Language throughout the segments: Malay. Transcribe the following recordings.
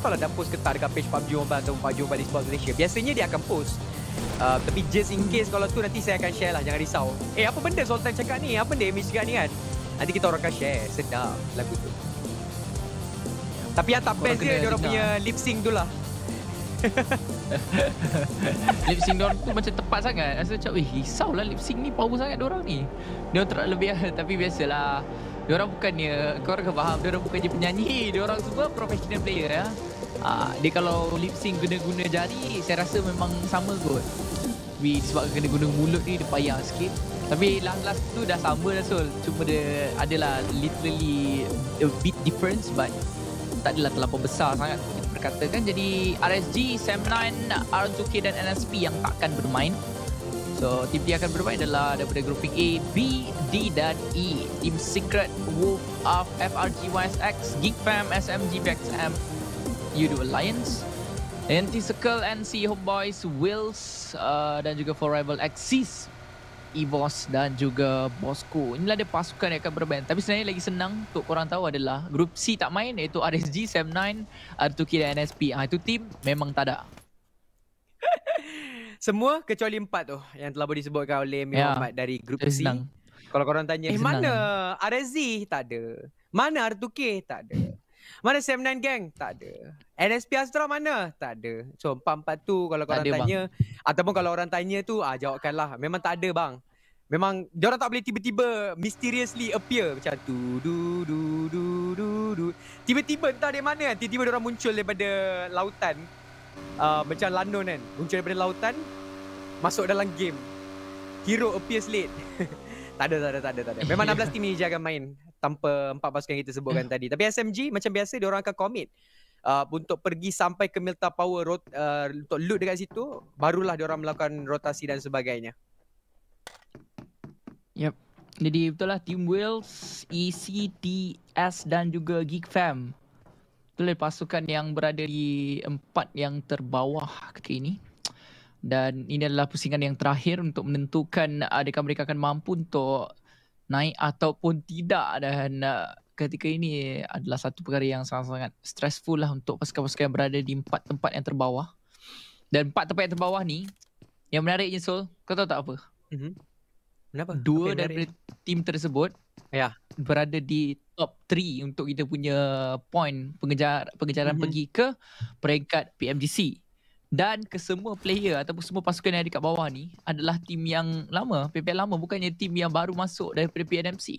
tak lah dah post ke tak dekat page PUBG Mobile atau PUBG Mobile Esports Malaysia. Biasanya dia akan post. Uh, tapi just in case kalau tu nanti saya akan share lah. Jangan risau. Eh, apa benda Sultan cakap ni? Apa benda image cakap ni kan? Nanti kita orang akan share. Sedap lagu tu. Tapi yang tak best dia, dia orang punya lip sync tu lah. lip sync dia tu macam tepat sangat. Rasa macam, eh, lah lip sync ni power sangat dia orang ni. Dia orang terlalu lebih tapi biasalah. Orang bukan bukannya kau orang faham, orang bukan je penyanyi, Orang semua professional player ya. Ah, dia kalau lip sync guna guna jari, saya rasa memang sama kot. Tapi sebab kena guna mulut ni dia payah sikit. Tapi last last tu dah sama dah Sol. Cuma dia adalah literally a bit difference but tak adalah terlalu besar sangat kita berkata Jadi RSG, Sam9, R2K dan NSP yang takkan bermain. So, tim dia akan bermain adalah daripada grouping A, B, D dan E. Tim Secret, Wolf of FRG, YSX, Geekfam, SMG, BXM, Udo Alliance. Circle, NC, Homeboys, Wills uh, dan juga For Rival, Axis, EVOS dan juga Bosco. Inilah dia pasukan yang akan bermain. Tapi sebenarnya lagi senang untuk korang tahu adalah grup C tak main iaitu RSG, Sam9, R2K dan NSP. Ha, itu tim memang tak ada. Semua kecuali empat tu yang telah boleh disebutkan oleh Mir ya. Muhammad ya. dari grup C. Kalau korang tanya, eh, mana Arezi? Tak ada. Mana R2K? Tak ada. Mana Sam Nine Gang? Tak ada. NSP Astro mana? Tak ada. So, empat-empat tu kalau korang ada, tanya. Bang. Ataupun kalau orang tanya tu, ah, lah Memang tak ada bang. Memang dia orang tak boleh tiba-tiba mysteriously appear macam tu du du du du du. Tiba-tiba entah dari mana tiba-tiba dia orang muncul daripada lautan uh, macam Lanun kan muncul daripada lautan masuk dalam game hero appears late tak ada tak ada tak ada tak ada memang 16 team ni je akan main tanpa empat pasukan kita sebutkan hmm. tadi tapi SMG macam biasa dia orang akan commit Uh, untuk pergi sampai ke Milta Power Road uh, untuk loot dekat situ barulah orang melakukan rotasi dan sebagainya. Yep. Jadi betul lah Team Wheels, ECTS dan juga Geek Fam Itulah pasukan yang berada di empat yang terbawah ketika ini. Dan ini adalah pusingan yang terakhir untuk menentukan uh, adakah mereka akan mampu untuk naik ataupun tidak. Dan uh, ketika ini adalah satu perkara yang sangat-sangat stressful lah untuk pasukan-pasukan yang berada di empat tempat yang terbawah. Dan empat tempat yang terbawah ni, yang menariknya Sol, kau tahu tak apa? Mm-hmm. Kenapa? Dua daripada tim tersebut, Ya, yeah, berada di top 3 untuk kita punya point pengejar, pengejaran mm-hmm. pergi ke peringkat PMDC Dan kesemua player ataupun semua pasukan yang ada kat bawah ni adalah tim yang lama, PPL lama bukannya tim yang baru masuk daripada PNMC.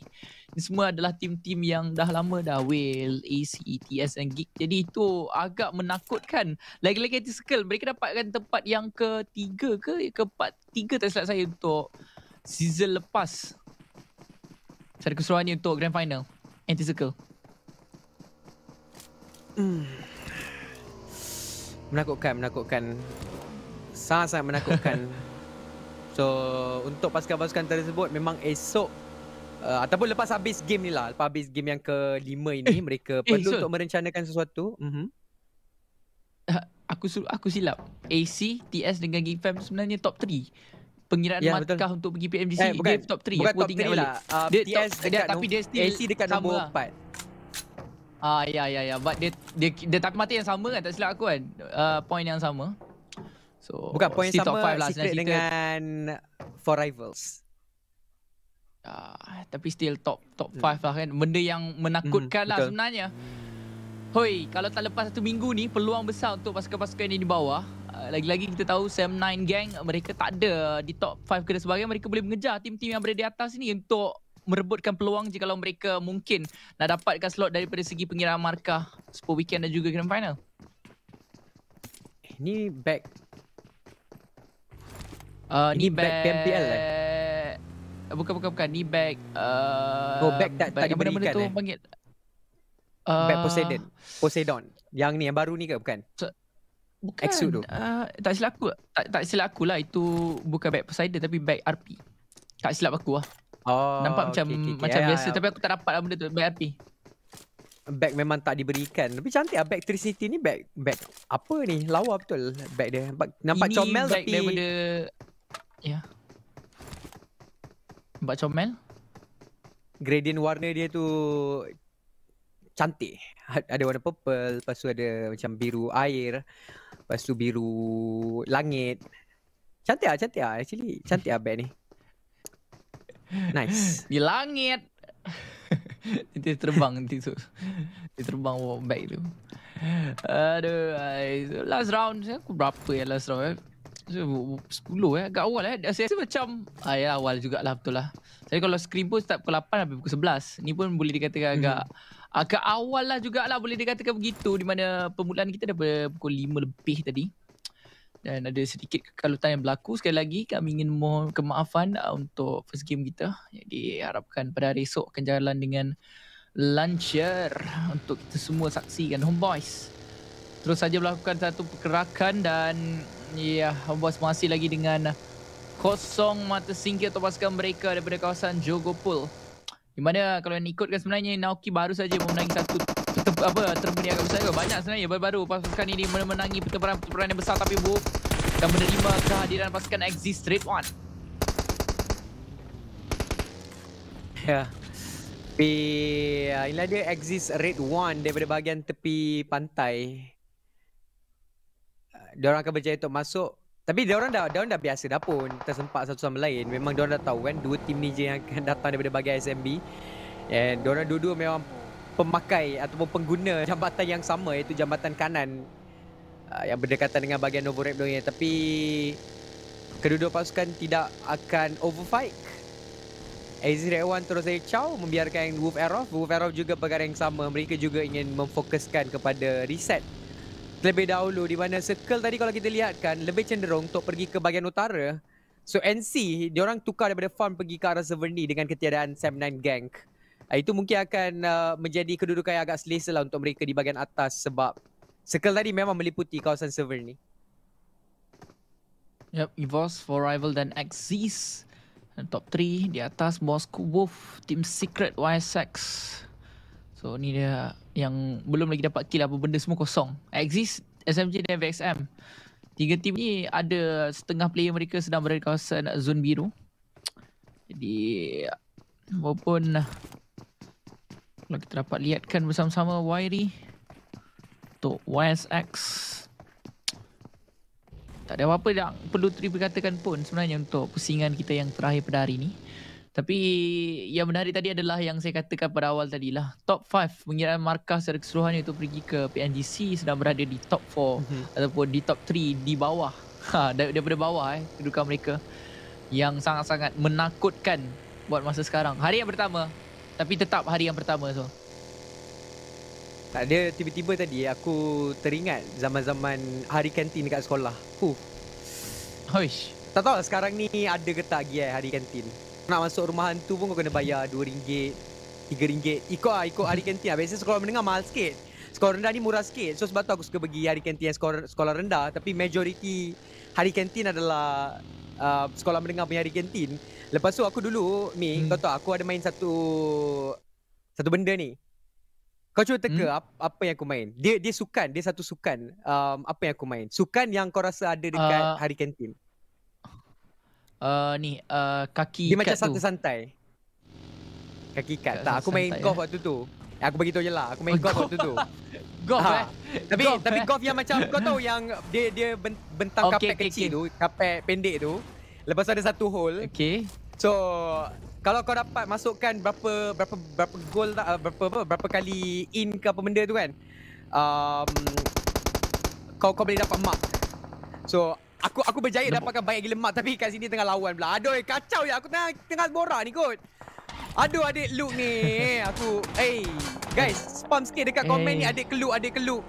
Ini semua adalah tim-tim yang dah lama dah, Whale, AC, ETS dan Geek. Jadi itu agak menakutkan. Lagi-lagi at mereka dapatkan tempat yang ketiga ke? Keempat, tiga tak silap saya untuk season lepas Secara keseruannya untuk Grand Final Anti Circle hmm. Menakutkan, menakutkan Sangat-sangat menakutkan So untuk pasukan-pasukan tersebut memang esok uh, Ataupun lepas habis game ni lah Lepas habis game yang kelima ini eh, Mereka eh, perlu so, untuk merencanakan sesuatu mm-hmm. uh, Aku aku silap AC, TS dengan Gifam sebenarnya top pengiraan yeah, markah betul. untuk pergi PMGC eh, bukan, dia top 3 bukan aku top 3 lah uh, dia top, dekat dia, no, tapi dia still AC dekat nombor lah. 4 Ah ya ya ya but dia dia, dia, dia tapi mati yang sama kan tak silap aku kan uh, point yang sama so bukan point sama top 5 lah secret secret. dengan four rivals Uh, tapi still top top 5 hmm. lah kan Benda yang menakutkan mm, lah betul. sebenarnya Hoi, kalau tak lepas satu minggu ni Peluang besar untuk pasukan-pasukan ini di bawah Eh, lagi-lagi kita tahu Sam 9 gang mereka tak ada di top 5 ke dan sebagainya mereka boleh mengejar tim-tim yang berada di atas ni untuk merebutkan peluang jika mereka mungkin nak dapatkan slot daripada segi pengiraan markah Super Weekend dan juga Grand Final. Eh, eh, ini back Uh, ini back PMPL lah. Bukan bukan bukan ni back uh, oh, back tak tak diberikan eh. Panggil, uh, back Poseidon. Poseidon. Yang ni yang baru ni ke bukan? So, Bukan. Exo Uh, tak silap aku. Tak, tak silap aku lah. Itu bukan bag Poseidon tapi bag RP. Tak silap aku lah. Oh, Nampak okay, macam okay, okay. macam yeah, biasa yeah. tapi aku tak dapat lah benda tu. Back RP. Bag memang tak diberikan. Tapi cantik lah. Bag Tricity ni bag bag apa ni? Lawa betul Bag dia. Nampak, nampak comel tapi... Ini back daripada... Ya. Yeah. Nampak comel? Gradient warna dia tu cantik. Ada warna purple, lepas tu ada macam biru air. Lepas tu biru langit. Cantik ah, cantik ah actually. Cantik ah bag ni. Nice. Di langit. Nanti terbang nanti tu. Nanti terbang bawa bag tu. Aduh, last round saya aku berapa ya last round eh? So, 10 eh, agak awal eh. Saya rasa macam ah, ya, awal jugalah betul lah. Tapi kalau scribble start pukul 8 sampai pukul 11. Ni pun boleh dikatakan agak hmm. Agak ah, awal lah jugalah boleh dikatakan begitu di mana permulaan kita dah pukul 5 lebih tadi. Dan ada sedikit kekalutan yang berlaku. Sekali lagi kami ingin mohon kemaafan ah, untuk first game kita. Jadi harapkan pada hari esok akan jalan dengan lancar untuk kita semua saksikan homeboys. Terus saja melakukan satu pergerakan dan ya yeah, homeboys masih lagi dengan kosong mata singkir atau pasukan mereka daripada kawasan Jogopol. Di mana kalau nak ikutkan sebenarnya Naoki baru saja memenangi satu apa terbunyi agak besar juga. Banyak sebenarnya baru-baru pasukan ini menangi pertempuran-pertempuran yang besar tapi Wolf dan menerima kehadiran pasukan Exist Straight One. Ya. Yeah. Tapi uh, inilah dia exist Red One daripada bahagian tepi pantai. Uh, diorang akan berjaya untuk masuk tapi dia orang dah dia orang dah biasa dah pun tersempat satu sama lain. Memang dia orang dah tahu kan dua tim ni je yang akan datang daripada bahagian SMB. And dia orang dua-dua memang pemakai ataupun pengguna jambatan yang sama iaitu jambatan kanan uh, yang berdekatan dengan bahagian Novo Rap dia tapi kedua-dua pasukan tidak akan overfight. Aziz Rewan terus saya caw membiarkan Wolf Arrow. Wolf Arrow juga perkara yang sama. Mereka juga ingin memfokuskan kepada reset terlebih dahulu di mana circle tadi kalau kita lihat kan lebih cenderung untuk pergi ke bahagian utara. So NC dia orang tukar daripada farm pergi ke arah Severny dengan ketiadaan Sam9 gank. Ah, itu mungkin akan ah, menjadi kedudukan yang agak selesa lah untuk mereka di bahagian atas sebab circle tadi memang meliputi kawasan Severny. Yep, Evos, For Rival dan Axis. Top 3 di atas Bosku Wolf, Team Secret YSX. So ni dia yang belum lagi dapat kill apa benda semua kosong. Exist SMG dan VXM. Tiga tim ni ada setengah player mereka sedang berada di kawasan zone biru. Jadi walaupun kalau kita dapat lihatkan bersama-sama Wairi untuk YSX tak ada apa-apa yang perlu terima katakan pun sebenarnya untuk pusingan kita yang terakhir pada hari ini. Tapi yang menarik tadi adalah yang saya katakan pada awal tadi lah. Top 5 pengiraan markah secara keseluruhan itu pergi ke PNDC sedang berada di top 4 mm-hmm. ataupun di top 3 di bawah. Ha, dar- daripada bawah eh, kedudukan mereka yang sangat-sangat menakutkan buat masa sekarang. Hari yang pertama tapi tetap hari yang pertama so. Tak ada tiba-tiba tadi aku teringat zaman-zaman hari kantin dekat sekolah. Huh. Tak tahu lah sekarang ni ada ke tak lagi eh, hari kantin. Nak masuk rumah hantu pun kau kena bayar dua ringgit, tiga ringgit. Ikut lah, ikut hari kantin lah. Biasanya sekolah menengah mahal sikit. Sekolah rendah ni murah sikit. So sebab tu aku suka pergi hari kantin yang sekolah, sekolah rendah. Tapi majoriti hari kantin adalah uh, sekolah menengah punya hari kantin. Lepas tu aku dulu, Mi, hmm. kau tahu aku ada main satu satu benda ni. Kau cuba teka hmm? apa, apa yang aku main. Dia dia sukan, dia satu sukan. Um, apa yang aku main? Sukan yang kau rasa ada dekat uh, hari kantin uh, ni uh, kaki dia macam satu santai kaki kat tak aku main golf eh. waktu tu aku bagi tahu je lah aku main oh, golf, waktu tu golf ha. eh tapi tapi eh? golf yang macam kau tahu yang dia dia bentang okay, kapet kecil tu kapet pendek tu lepas tu ada satu hole okey so kalau kau dapat masukkan berapa berapa berapa gol tak uh, berapa berapa kali in ke apa benda tu kan um, kau kau boleh dapat mark so Aku aku berjaya Lemak. dapatkan banyak gila mark tapi kat sini tengah lawan pula. Aduh eh, kacau ya aku tengah tengah borak ni kot. Aduh adik loot ni aku. Hey guys spam sikit dekat hey. komen ni eh. adik keluk adik keluk.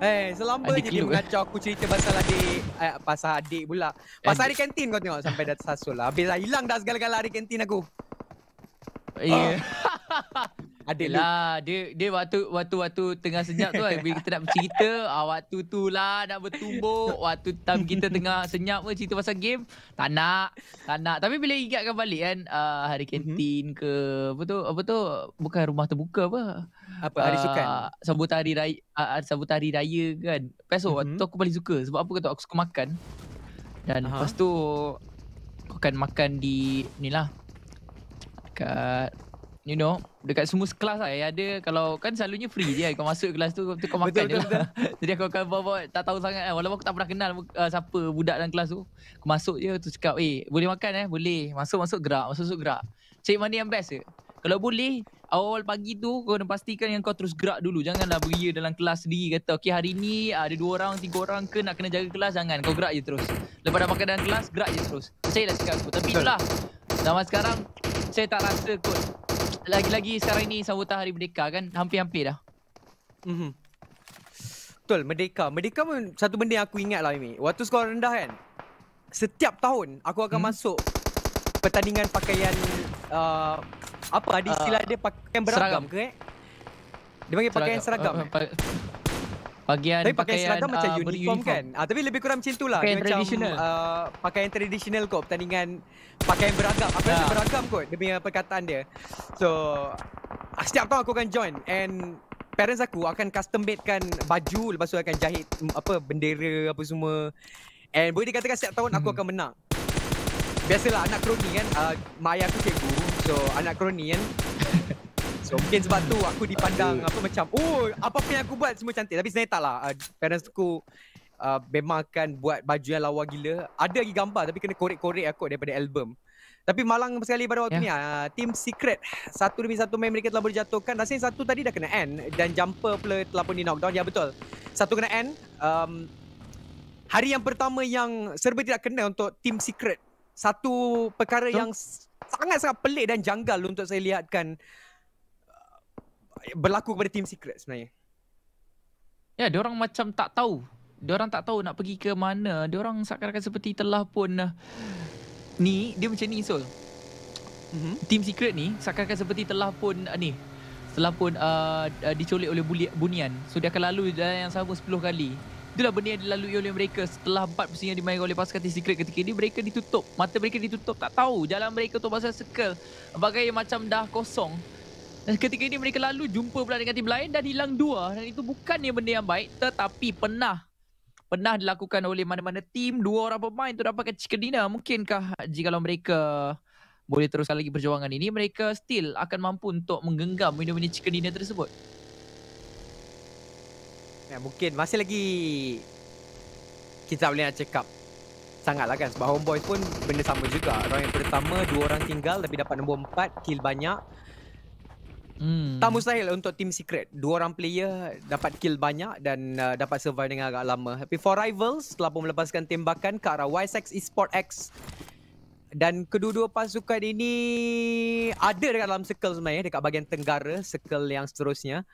Eh hey, selamba adik je dia mengacau aku cerita pasal adik eh, pasal adik pula. Pasal adik. kantin kau tengok sampai dah sasul lah. Habis dah hilang dah segala-gala hari kantin aku. Iya. Yeah. Adalah dia dia waktu waktu waktu tengah senyap tu kan, bila kita nak bercerita ah, waktu tu lah nak bertumbuk waktu time kita tengah senyap ke cerita pasal game tak nak tak nak tapi bila ingatkan balik kan uh, hari mhm. kantin mm-hmm. ke apa tu apa tu bukan rumah terbuka apa apa hari uh, sukan sambutan hari raya uh, ah, sambutan hari raya kan pasal mm-hmm. waktu mhm. tu aku paling suka sebab apa kata aku suka makan dan uh lepas tu aku akan makan di ni lah dekat you know dekat semua kelas lah yang eh, ada kalau kan selalunya free dia kau masuk kelas tu tu kau makan betul, je betul, lah. betul. jadi aku akan tak tahu sangat kan walaupun aku tak pernah kenal uh, siapa budak dalam kelas tu aku masuk je tu cakap eh boleh makan eh boleh masuk masuk gerak masuk masuk gerak cari mana yang best ke kalau boleh awal pagi tu kau kena pastikan yang kau terus gerak dulu janganlah beria dalam kelas sendiri kata okey hari ni uh, ada dua orang tiga orang ke nak kena jaga kelas jangan kau gerak je terus lepas dah makan dalam kelas gerak je terus saya dah cakap aku tapi betul. itulah Zaman sekarang saya tak rasa kot lagi-lagi sekarang ni sambutan hari merdeka kan hampir-hampir dah. Hmm. Betul, merdeka. Merdeka pun satu benda yang aku ingat lah ini. Waktu sekolah rendah kan, setiap tahun aku akan hmm? masuk pertandingan pakaian uh, apa ada istilah uh, dia pakaian beragam seragam. ke eh? Dia panggil pakaian seragam. seragam uh, eh? pakaian tapi pakai pakaian, seragam uh, macam uniform, uniform kan ah, tapi lebih kurang macam itulah macam traditional uh, pakaian traditional kot pertandingan pakaian beragam Apa yang ya. beragam kot demi perkataan dia so ah, setiap tahun aku akan join and parents aku akan custom made kan baju lepas tu akan jahit mm, apa bendera apa semua and boleh dikatakan setiap tahun aku hmm. akan menang biasalah anak kroni kan uh, mak ayah cikgu so anak kroni kan So mungkin sebab tu aku dipandang apa macam Oh apa pun yang aku buat semua cantik Tapi sebenarnya tak lah uh, Parents aku uh, ah, memang akan buat baju yang lawa gila Ada lagi gambar tapi kena korek-korek aku daripada album Tapi malang sekali pada waktu yeah. ni uh, Team Secret Satu demi satu main mereka telah boleh jatuhkan Rasanya satu tadi dah kena end Dan jumper pula telah pun di knockdown Ya betul Satu kena end um, Hari yang pertama yang serba tidak kena untuk Team Secret satu perkara so, yang sangat-sangat pelik dan janggal untuk saya lihatkan berlaku kepada Team Secret sebenarnya? Ya, yeah, orang macam tak tahu. orang tak tahu nak pergi ke mana. orang sakarkan seperti telah pun... Eh, ni, dia macam ni, so. Mm-hmm. Team Secret ni sakarkan seperti telah pun uh, ni. Telah pun uh, eh, dicolek oleh buli- bunian. So, dia akan lalu jalan yang sama 10 kali. Itulah benda yang dilalui oleh mereka setelah empat pusing yang dimainkan oleh pasukan Team Secret ketika ini. Mereka ditutup. Mata mereka ditutup. Tak tahu jalan mereka tu pasal circle. Bagai macam dah kosong ketika ini mereka lalu jumpa pula dengan tim lain dan hilang dua. Dan itu bukan yang benda yang baik tetapi pernah pernah dilakukan oleh mana-mana tim. Dua orang pemain tu dapatkan chicken dinner. Mungkinkah jika mereka boleh teruskan lagi perjuangan ini, mereka still akan mampu untuk menggenggam minum-minum chicken dinner tersebut? Ya, mungkin masih lagi kita boleh nak check up sangatlah kan sebab homeboy pun benda sama juga orang yang pertama dua orang tinggal tapi dapat nombor empat kill banyak Hmm. Tak mustahil lah untuk team secret. Dua orang player dapat kill banyak dan uh, dapat survive dengan agak lama. Tapi for rivals telah pun melepaskan tembakan ke arah YSX Esport X. Dan kedua-dua pasukan ini ada dekat dalam circle sebenarnya. Dekat bahagian tenggara, circle yang seterusnya.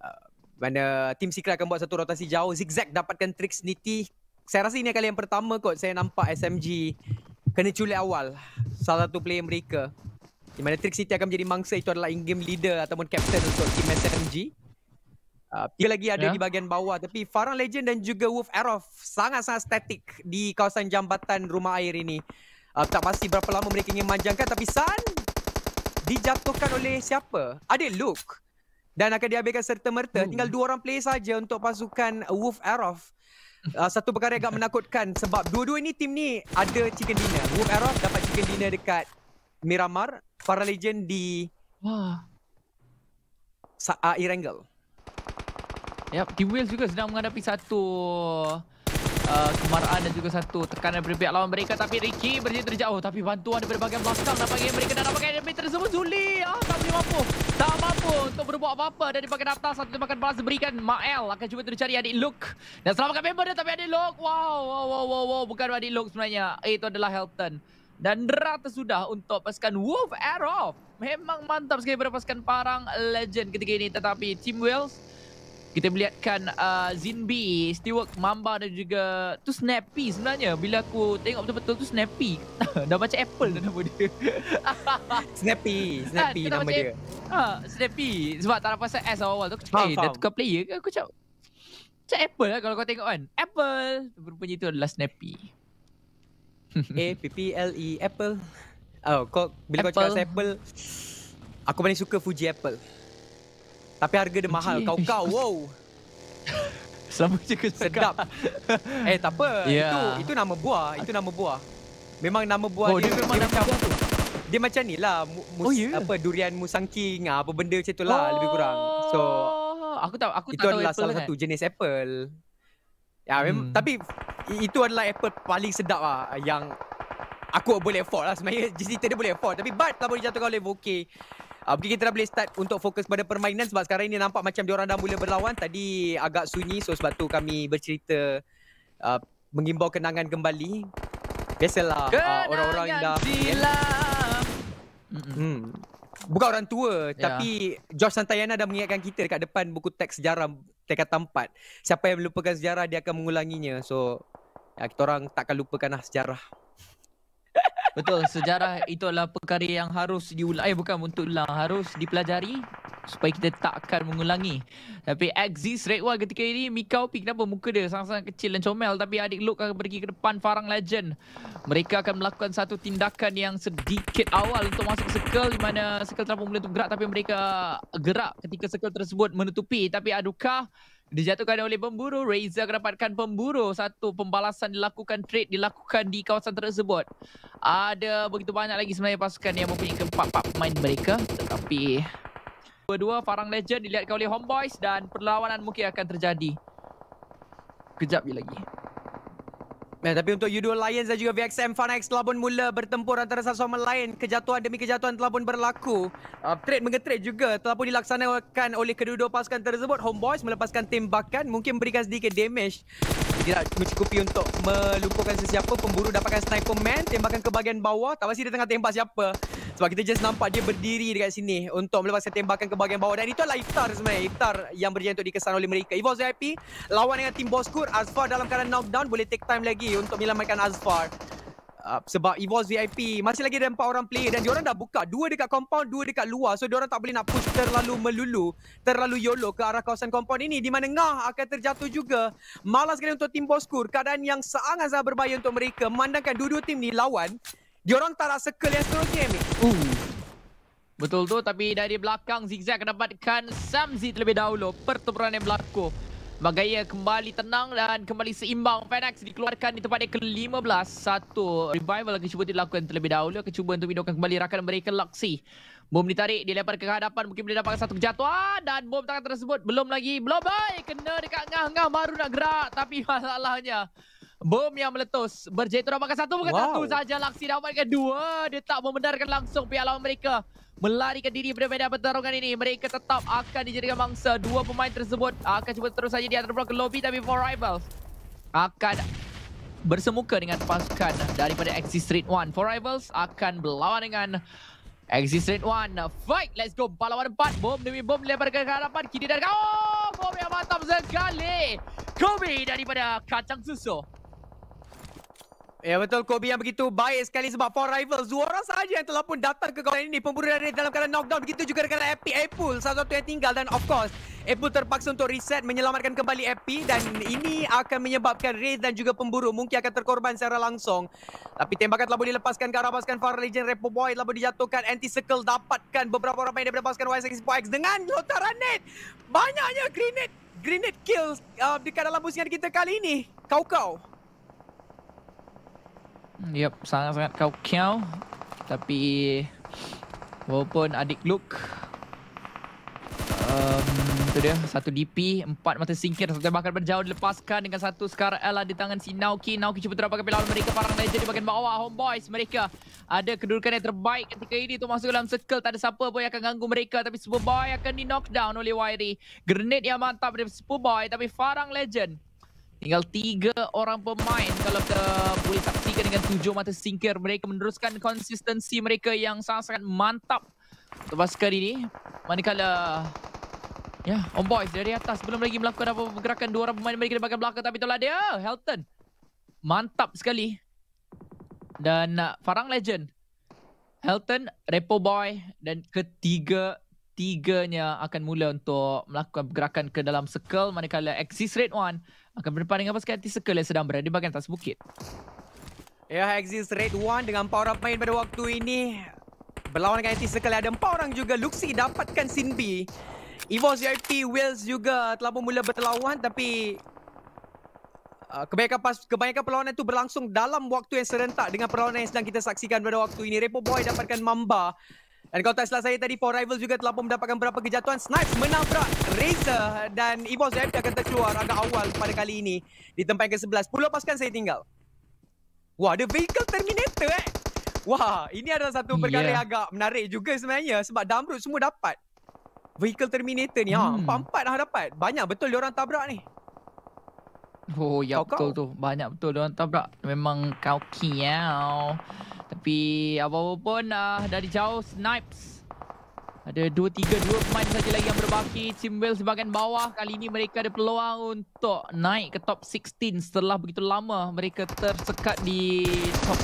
Uh, mana team secret akan buat satu rotasi jauh. Zigzag dapatkan trik sniti. Saya rasa ini kali yang pertama kot saya nampak SMG kena culik awal. Salah satu player mereka. Di mana Trick City akan menjadi mangsa itu adalah in-game leader ataupun captain untuk team SMG. Uh, ah, lagi ada yeah. di bahagian bawah tapi Farang Legend dan juga Wolf Arrow sangat-sangat statik di kawasan jambatan rumah air ini. Uh, tak pasti berapa lama mereka ingin manjangkan tapi Sun dijatuhkan oleh siapa? Ada Luke. Dan akan diambilkan serta-merta. Tinggal hmm. dua orang player saja untuk pasukan Wolf Arrow. Uh, ah, satu perkara yang agak menakutkan sebab dua-dua ini tim ni ada chicken dinner. Wolf Arrow dapat chicken dinner dekat Miramar Farah Legend di Wah. Uh, Irangle. Yap, di Wales juga sedang menghadapi satu Uh, kemarahan dan juga satu tekanan dari pihak lawan mereka tapi Ricky berjaya terjauh tapi bantuan daripada bahagian belakang nampaknya mereka dah dapatkan enemy tersebut Zuli ah, tak boleh mampu tak mampu untuk berbuat apa-apa dan dipakai data satu tembakan balas diberikan Mael akan cuba tercari adik Luke dan selamatkan member dia tapi adik Luke wow wow wow wow, wow. bukan adik Luke sebenarnya eh, itu adalah Helton dan derah tersudah untuk pasukan Wolf Arrow. Memang mantap sekali pada pasukan parang legend ketika ini. Tetapi Team Wills, kita melihatkan uh, Zinbi, Steward, Mamba dan juga... tu Snappy sebenarnya. Bila aku tengok betul-betul tu Snappy. dah macam Apple dah nama dia. snappy. Snappy ha, nama dia. Ha, snappy. Sebab tak ada pasal S awal-awal tu. Aku cakap, eh, dah tukar player ke? Aku cakap, macam Apple lah kalau kau tengok kan. Apple. Rupanya itu adalah Snappy. A P P L E Apple. Oh, kau bila Apple. kau cakap Apple, aku paling suka Fuji Apple. Tapi harga dia mahal. Kau kau, wow. Selama je kau Sedap. eh, tak apa. Yeah. Itu itu nama buah. Itu nama buah. Memang nama buah oh, dia, dia, memang dia macam buah tu. Dia macam ni lah. oh, yeah. apa, durian musang king. Ah, apa benda macam tu Oh. Lebih kurang. So, oh, aku tak aku tak tahu Apple. Itu adalah salah satu jenis Apple. Ya, mem- hmm. tapi itu adalah apple paling sedap lah yang aku boleh afford lah sebenarnya. Jadi dia boleh afford. Tapi but tak boleh jatuhkan oleh Voke. Uh, ah, mungkin kita dah boleh start untuk fokus pada permainan sebab sekarang ini nampak macam diorang dah mula berlawan. Tadi agak sunyi so sebab tu kami bercerita uh, mengimbau kenangan kembali. Biasalah uh, orang-orang yang dah... Kenangan silam. Mm-hmm bukan orang tua yeah. tapi George Santayana dah mengingatkan kita dekat depan buku teks sejarah tingkat tempat siapa yang melupakan sejarah dia akan mengulanginya so ya, kita orang takkan lupakanlah sejarah Betul, sejarah itu adalah perkara yang harus diulang. Eh, bukan untuk ulang. Harus dipelajari supaya kita takkan mengulangi. Tapi exist Red Wall ketika ini, Mika Opi kenapa muka dia sangat-sangat kecil dan comel. Tapi adik Luke akan pergi ke depan Farang Legend. Mereka akan melakukan satu tindakan yang sedikit awal untuk masuk ke circle. Di mana circle terlalu mula untuk gerak tapi mereka gerak ketika circle tersebut menutupi. Tapi adukah... Dijatuhkan oleh pemburu, Razor akan dapatkan pemburu. Satu pembalasan dilakukan, trade dilakukan di kawasan tersebut. Ada begitu banyak lagi sebenarnya pasukan yang mempunyai keempat-empat pemain mereka. Tetapi... Dua-dua, Farang Legend dilihatkan oleh Homeboys dan perlawanan mungkin akan terjadi. Kejap lagi. Eh, tapi untuk Yudo Lions dan juga VXM Fanax telah pun mula bertempur antara satu sama lain. Kejatuhan demi kejatuhan telah pun berlaku. Uh, trade mengetrade juga telah pun dilaksanakan oleh kedua-dua pasukan tersebut. Homeboys melepaskan tembakan mungkin berikan sedikit damage. Tidak mencukupi untuk melumpuhkan sesiapa. Pemburu dapatkan sniper man. Tembakan ke bahagian bawah. Tak pasti dia tengah tembak siapa. Sebab kita just nampak dia berdiri dekat sini untuk melepaskan tembakan ke bahagian bawah. Dan itu adalah iftar sebenarnya. Iftar yang berjaya untuk dikesan oleh mereka. Evo VIP lawan dengan tim Boskur. Azfar dalam keadaan knockdown boleh take time lagi untuk menyelamatkan Azfar. Uh, sebab Evos VIP masih lagi ada empat orang player dan diorang dah buka dua dekat compound dua dekat luar so diorang tak boleh nak push terlalu melulu terlalu yolo ke arah kawasan compound ini di mana ngah akan terjatuh juga malas sekali untuk tim Boskur keadaan yang sangat-sangat berbahaya untuk mereka memandangkan dua-dua tim ni lawan dia orang tak rasa kill yang seterusnya, Amy. Uh. Betul tu, tapi dari belakang Zigzag akan dapatkan Samzi terlebih dahulu. Pertempuran yang berlaku. Magaya kembali tenang dan kembali seimbang. Fenix dikeluarkan di tempat yang ke-15. Satu revival lagi cuba dilakukan terlebih dahulu. Akan cuba untuk hidupkan kembali rakan mereka laksi. Bom ditarik, dilempar ke hadapan. Mungkin boleh dapatkan satu kejatuhan. Dan bom tangan tersebut belum lagi. Belum baik. Kena dekat ngah-ngah Maru nak gerak. Tapi masalahnya. Bom yang meletus. Berjaya terobakan satu. Bukan wow. satu saja Laksi dapatkan dua. Dia tak membenarkan langsung pihak lawan mereka. Melarikan diri pada medan pertarungan ini. Mereka tetap akan dijadikan mangsa. Dua pemain tersebut akan cuba terus saja di atas blok ke lobby. Tapi for rivals akan bersemuka dengan pasukan daripada XC Street 1. For rivals akan berlawan dengan... Existent one. Fight. Let's go. Empat empat. Bom demi bom. Lebarkan ke harapan. Kini dan kau. Oh, bom yang mantap sekali. Kobe daripada kacang susu. Ya betul Kobe yang begitu baik sekali sebab four rivals dua orang sahaja yang telah pun datang ke kawasan ini pemburu dari dalam keadaan knockdown begitu juga dengan Epi Apple satu-satu yang tinggal dan of course Apple terpaksa untuk reset menyelamatkan kembali Epi dan ini akan menyebabkan Wraith dan juga pemburu mungkin akan terkorban secara langsung tapi tembakan telah pun dilepaskan ke arah pasukan Far Legion Repo Boy telah pun dijatuhkan anti-circle dapatkan beberapa orang yang daripada pasukan YSX X dengan lotaran net banyaknya grenade grenade kill uh, dekat dalam pusingan kita kali ini kau-kau Yup, sangat-sangat kau kiau. Tapi walaupun adik look um, itu dia satu DP, empat mata singkir satu tembakan berjauh dilepaskan dengan satu scar Ella di tangan si Nauki. Nauki cuba terapkan pilihan mereka parang legend di bahagian bawah Home boys, mereka. Ada kedudukan yang terbaik ketika ini tu masuk dalam circle. Tak ada siapa pun yang akan ganggu mereka. Tapi Superboy akan di knockdown oleh Wairi. Grenade yang mantap dari Superboy. Tapi Farang Legend Tinggal tiga orang pemain kalau kita boleh saksikan dengan tujuh mata singkir. Mereka meneruskan konsistensi mereka yang sangat-sangat mantap. Untuk pasukan ini. Manakala... Ya, yeah, on boys dari atas belum lagi melakukan apa-apa pergerakan. Dua orang pemain mereka di bahagian belakang tapi itulah dia. Helton. Mantap sekali. Dan uh, Farang Legend. Helton, Repo Boy dan ketiga tiganya akan mula untuk melakukan pergerakan ke dalam circle manakala Exis Red One akan berdepan dengan pasukan anti-circle yang sedang berada di bahagian atas bukit. Yeah, ya, Axis Red One dengan power up main pada waktu ini. Berlawan dengan anti-circle ada empat orang juga. Luxi dapatkan Sin B. Evos VIP, Wills juga telah pun mula berlawan tapi... Uh, kebanyakan, pas, kebanyakan perlawanan itu berlangsung dalam waktu yang serentak dengan perlawanan yang sedang kita saksikan pada waktu ini. Repo Boy dapatkan Mamba. Dan kalau tak silap saya tadi, Four Rivals juga telah pun mendapatkan beberapa kejatuhan. Snipes menabrak Razer dan Evos FD akan terkeluar agak awal pada kali ini. Di tempat yang ke-11. Pulau pasukan saya tinggal. Wah, ada vehicle Terminator eh. Wah, ini adalah satu perkara yang agak menarik juga sebenarnya. Sebab Dumbroot semua dapat. Vehicle Terminator ni. Ha, hmm. Empat-empat hmm. ha, dah dapat. Banyak betul orang tabrak ni. Oh, ya kau betul kau. tu. Banyak betul orang tabrak. Memang kau kiaw. Tapi apa-apa pun uh, dari jauh snipes. Ada dua tiga dua pemain saja lagi yang berbaki. Team Will sebagian bawah kali ini mereka ada peluang untuk naik ke top 16 setelah begitu lama mereka tersekat di top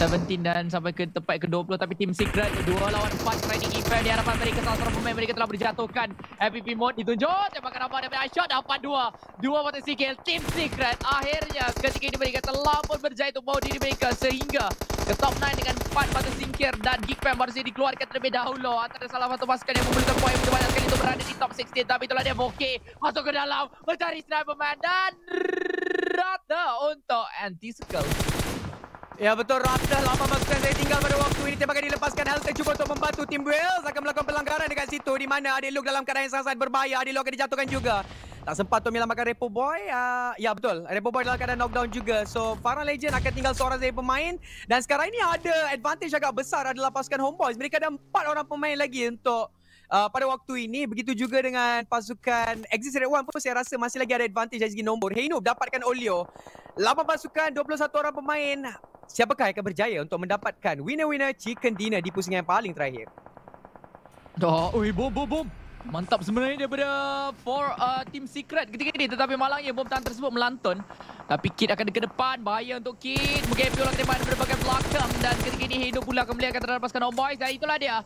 17 dan sampai ke tempat ke-20 tapi tim Secret dua lawan empat training event di hadapan mereka salah seorang pemain mereka telah berjatuhkan MVP mode ditunjuk tembakan apa daripada Aishot dapat dua dua potensi kill tim Secret akhirnya ketika ini mereka telah pun berjaya untuk bawa diri mereka sehingga ke top 9 dengan 4 batu singkir dan Geekfam baru saja dikeluarkan terlebih dahulu antara salah satu pasukan yang memberikan poin untuk banyak sekali untuk berada di top 16 tapi itulah dia Voke masuk ke dalam mencari sniperman dan rata untuk anti-skill Ya betul Raptor 18 sen saya tinggal pada waktu ini tembakan dilepaskan Helter cuba untuk membantu tim Wales akan melakukan pelanggaran dekat situ di mana Adil Luke dalam keadaan yang sangat-sangat berbahaya Adil Luke akan dijatuhkan juga tak sempat Tommy lamakan Repo Boy uh, ya betul Repo Boy dalam keadaan knockdown juga so Farah Legend akan tinggal seorang dari pemain dan sekarang ini ada advantage agak besar adalah pasukan Homeboys mereka ada empat orang pemain lagi untuk Uh, pada waktu ini begitu juga dengan pasukan Exit Red One pun saya rasa masih lagi ada advantage dari segi nombor. Hey Noob dapatkan Olio. 8 pasukan 21 orang pemain siapakah yang akan berjaya untuk mendapatkan winner-winner chicken dinner di pusingan yang paling terakhir? Dah, ui, bom bom bom, Mantap sebenarnya daripada for uh, team secret ketika ini tetapi malangnya bom tahan tersebut melantun. Tapi Kit akan ke depan, bahaya untuk Kit. Mungkin Pio akan lah daripada berbagai belakang dan ketika ini hidup pula akan melihatkan terlepaskan Om Boys dan itulah dia.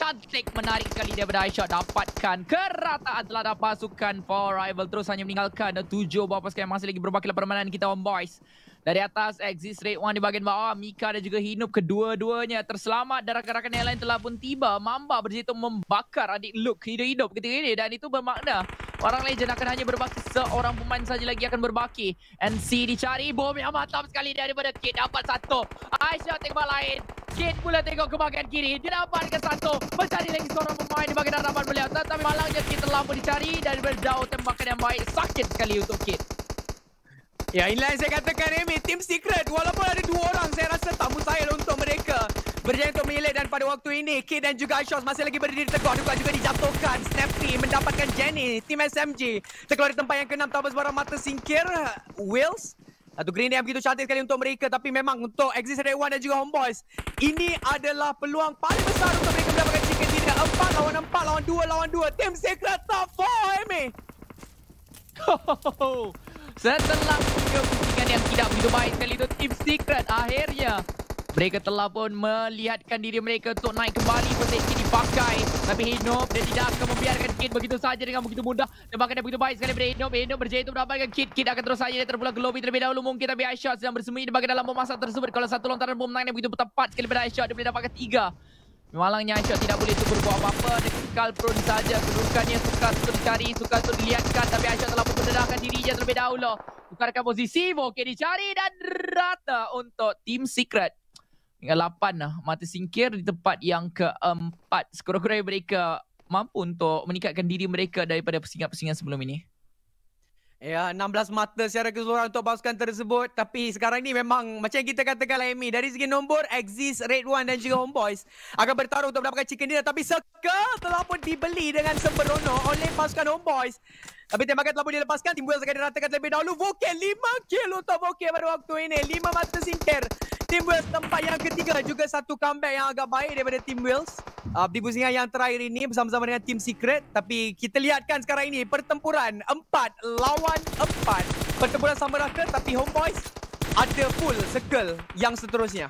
Cantik menarik sekali daripada Aisyah dapatkan kerataan telah dapat pasukan for rival terus hanya meninggalkan tujuh buah pasukan yang masih lagi berbakil permainan kita Om Boys. Dari atas exit rate 1 di bahagian bawah Mika dan juga Hinup kedua-duanya terselamat dan rakan-rakan yang lain telah pun tiba Mamba berjaya membakar adik Luke hidup-hidup ketika ini dan itu bermakna Orang legend akan hanya berbaki seorang pemain saja lagi akan berbaki NC dicari bom yang matam sekali daripada Kid dapat satu Aisyah tengok lain Kid pula tengok ke bahagian kiri Dia dapat satu Mencari lagi seorang pemain di bahagian hadapan beliau Tetapi malangnya Kid terlampau dicari dan berjauh tembakan yang baik Sakit sekali untuk Kid Ya inilah yang saya katakan eh, Amy Team Secret Walaupun ada dua orang Saya rasa tak mustahil untuk mereka Berjaya untuk menyelit Dan pada waktu ini K dan juga Ashos Masih lagi berdiri tegur Dukat juga dijatuhkan Snappy mendapatkan Jenny Team SMG Terkeluar di tempat yang keenam Tak bersebarang mata singkir Wills satu green yang begitu cantik sekali untuk mereka tapi memang untuk Exist Red One dan juga Homeboys ini adalah peluang paling besar untuk mereka mendapatkan chicken dinner. Empat lawan empat, lawan dua, lawan dua. Tim Secret Top 4, Amy. Setelah pusingan yang tidak begitu baik sekali itu Team Secret akhirnya mereka telah pun melihatkan diri mereka untuk naik kembali posisi dipakai tapi Hinob dia tidak akan membiarkan Kit begitu saja dengan begitu mudah dan bahkan dia begitu baik sekali dari Hinob Hinob berjaya untuk mendapatkan Kit Kit akan terus saja dia terpulang ke lobby terlebih dahulu mungkin tapi Aishot sedang bersembunyi di bagian dalam pemasak tersebut kalau satu lontaran bom naik begitu tepat sekali pada Aishot dia boleh dapatkan tiga Malangnya Aisyah tidak boleh tu buat apa-apa. Dia kekal prone sahaja. Kedudukannya suka untuk mencari. Sukar untuk dilihatkan. Tapi Aisyah telah pun diri dirinya terlebih dahulu. Tukarkan posisi. Okey dicari dan rata untuk Team Secret. Dengan lapan lah, mata singkir di tempat yang keempat. Sekurang-kurangnya mereka mampu untuk meningkatkan diri mereka daripada persingat-persingat sebelum ini. Ya, 16 mata secara keseluruhan untuk pasukan tersebut. Tapi sekarang ni memang macam yang kita katakan lah Amy. Dari segi nombor, Exis, Red One dan juga Homeboys akan bertarung untuk mendapatkan chicken dinner. Tapi Circle telah pun dibeli dengan sembrono oleh pasukan Homeboys. Tapi tembakan telah pun dilepaskan. Timbul yang sekadar ratakan terlebih dahulu. Vokal 5 kill untuk Vokal pada waktu ini. 5 mata singkir. Team Wales tempat yang ketiga juga satu comeback yang agak baik daripada Team Wales. Uh, ah, di pusingan yang terakhir ini bersama-sama dengan Team Secret. Tapi kita lihatkan sekarang ini pertempuran empat lawan empat Pertempuran sama raka tapi homeboys ada full circle yang seterusnya.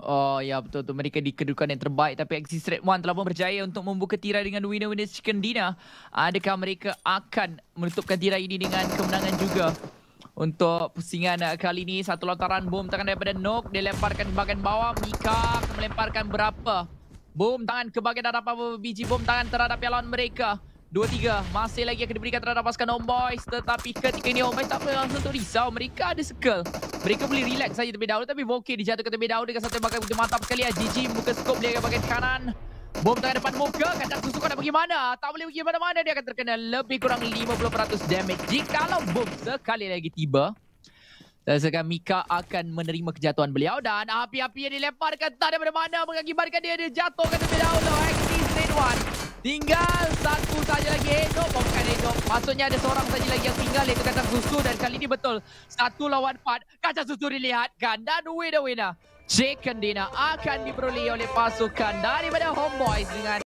Oh ya betul tu mereka di kedudukan yang terbaik tapi Exit Red One telah pun berjaya untuk membuka tirai dengan winner-winner Chicken Dina. Adakah mereka akan menutupkan tirai ini dengan kemenangan juga? untuk pusingan kali ini. Satu lontaran bom tangan daripada Nook. dilemparkan ke bahagian bawah. Mika melemparkan berapa? bom tangan ke bahagian hadapan biji bom tangan terhadap lawan mereka. 2-3. Masih lagi akan diberikan terhadap pasukan Homeboys. Tetapi ketika ini Homeboys tak boleh langsung untuk risau. Mereka ada circle. Mereka boleh relax saja terlebih dahulu. Tapi Voke dijatuhkan terlebih dahulu dengan satu yang bakal mata sekali. GG buka skop dia ke bahagian kanan. Bom tengah depan muka, kata susu kau nak pergi mana? Tak boleh pergi mana-mana, dia akan terkena lebih kurang 50% damage. jika Jikalau bom sekali lagi tiba, Sekarang Mika akan menerima kejatuhan beliau dan api-api yang dilemparkan tak daripada mana mengakibatkan dia, dia jatuh ke tepi daun tau. Exist Tinggal satu saja lagi Hedo, bom kan Hedo. Maksudnya ada seorang saja lagi yang tinggal iaitu kacang susu dan kali ini betul. Satu lawan empat, kacang susu dilihatkan dan win the winner. Jake Kendina akan diperoleh oleh pasukan daripada Homeboys dengan